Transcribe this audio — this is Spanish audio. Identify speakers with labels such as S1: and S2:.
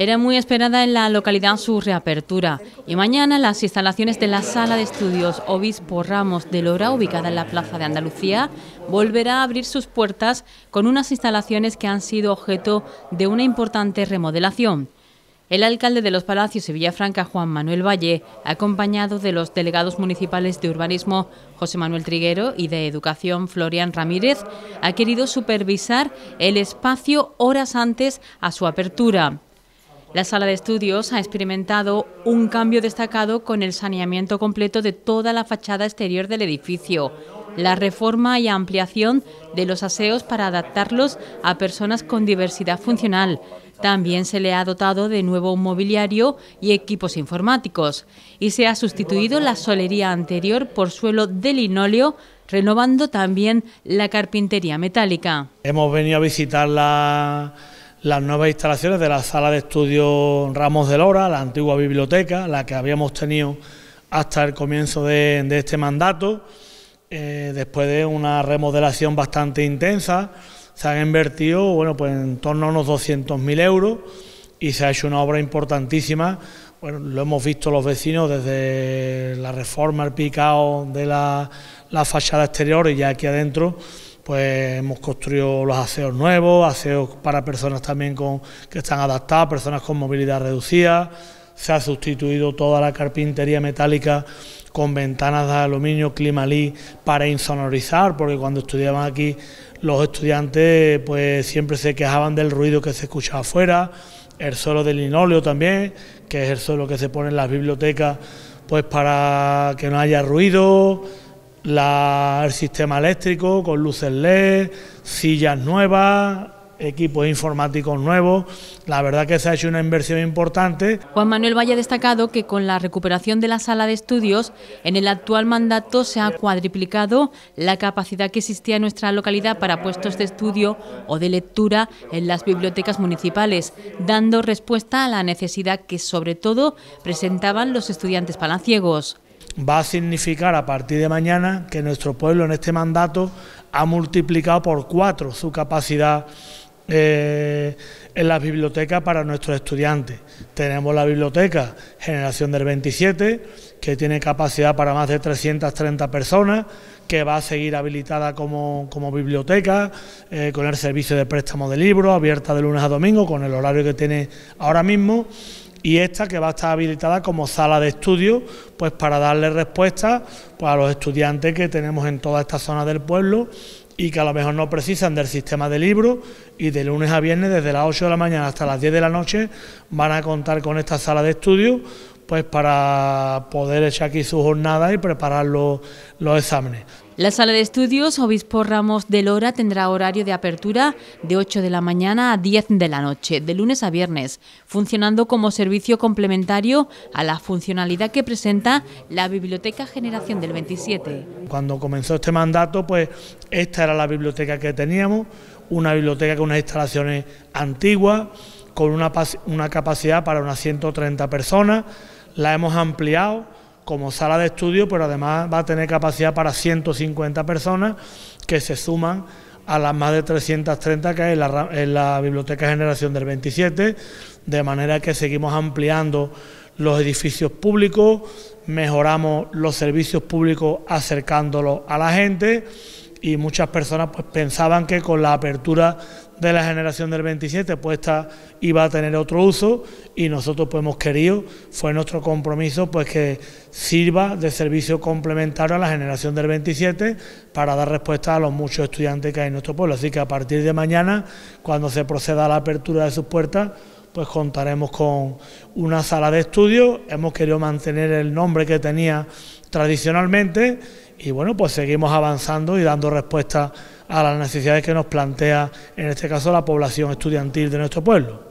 S1: Era muy esperada en la localidad su reapertura y mañana las instalaciones de la Sala de Estudios Obispo Ramos de Lora, ubicada en la Plaza de Andalucía, volverá a abrir sus puertas con unas instalaciones que han sido objeto de una importante remodelación. El alcalde de los Palacios de Villafranca, Juan Manuel Valle, acompañado de los delegados municipales de Urbanismo, José Manuel Triguero, y de Educación, Florian Ramírez, ha querido supervisar el espacio horas antes a su apertura. La sala de estudios ha experimentado un cambio destacado con el saneamiento completo de toda la fachada exterior del edificio, la reforma y ampliación de los aseos para adaptarlos a personas con diversidad funcional. También se le ha dotado de nuevo mobiliario y equipos informáticos y se ha sustituido la solería anterior por suelo de linóleo, renovando también la carpintería metálica.
S2: Hemos venido a visitar la las nuevas instalaciones de la sala de estudio Ramos de Lora, la antigua biblioteca, la que habíamos tenido hasta el comienzo de, este mandato. Eh, después de una remodelación bastante intensa, se han invertido bueno, pues en torno a unos 200.000 euros y se ha hecho una obra importantísima. Bueno, lo hemos visto los vecinos desde la reforma, el picado de la, la fachada exterior y ya aquí adentro pues hemos construido los aseos nuevos, aseos para personas también con, que están adaptadas, personas con movilidad reducida, se ha sustituido toda la carpintería metálica con ventanas de aluminio climalí para insonorizar, porque cuando estudiaban aquí los estudiantes pues siempre se quejaban del ruido que se escuchaba afuera, el suelo del linóleo también, que es el suelo que se pone en las bibliotecas pues para que no haya ruido, el sistema eléctrico con luces LED, sillas nuevas, equipos informáticos nuevos. La verdad que se ha hecho una inversión importante.
S1: Juan Manuel Valle ha destacado que con la recuperación de la sala de estudios, en el actual mandato se ha cuadriplicado la capacidad que existía en nuestra localidad para puestos de estudio o de lectura en las bibliotecas municipales, dando respuesta a la necesidad que sobre todo presentaban los estudiantes palaciegos
S2: va a significar a partir de mañana que nuestro pueblo en este mandato ha multiplicado por cuatro su capacidad eh, en las bibliotecas para nuestros estudiantes. Tenemos la biblioteca Generación del 27, que tiene capacidad para más de 330 personas, que va a seguir habilitada como, biblioteca, eh, con el servicio de préstamo de libros, abierta de lunes a domingo, con el horario que tiene ahora mismo y esta que va a estar habilitada como sala de estudio, pues para darle respuesta pues, a los estudiantes que tenemos en toda esta zona del pueblo y que a lo mejor no precisan del sistema de libros y de lunes a viernes desde las 8 de la mañana hasta las 10 de la noche van a contar con esta sala de estudio pues para poder echar aquí su jornada y preparar los, los exámenes.
S1: La sala de estudios Obispo Ramos de Lora tendrá horario de apertura de 8 de la mañana a 10 de la noche, de lunes a viernes, funcionando como servicio complementario a la funcionalidad que presenta la Biblioteca Generación del 27.
S2: Cuando comenzó este mandato, pues esta era la biblioteca que teníamos, una biblioteca con unas instalaciones antiguas con una, una capacidad para unas 130 personas, la hemos ampliado como sala de estudio, pero además va a tener capacidad para 150 personas que se suman a las más de 330 que hay en la, en la Biblioteca Generación del 27, de manera que seguimos ampliando los edificios públicos, mejoramos los servicios públicos acercándolos a la gente y muchas personas pues pensaban que con la apertura de la generación del 27 pues esta iba a tener otro uso y nosotros pues hemos querido, fue nuestro compromiso pues que sirva de servicio complementario a la generación del 27 para dar respuesta a los muchos estudiantes que hay en nuestro pueblo. Así que a partir de mañana, cuando se proceda a la apertura de sus puertas, pues contaremos con una sala de estudio, hemos querido mantener el nombre que tenía tradicionalmente y bueno, pues seguimos avanzando y dando respuesta a las necesidades que nos plantea en este caso la población estudiantil de nuestro pueblo.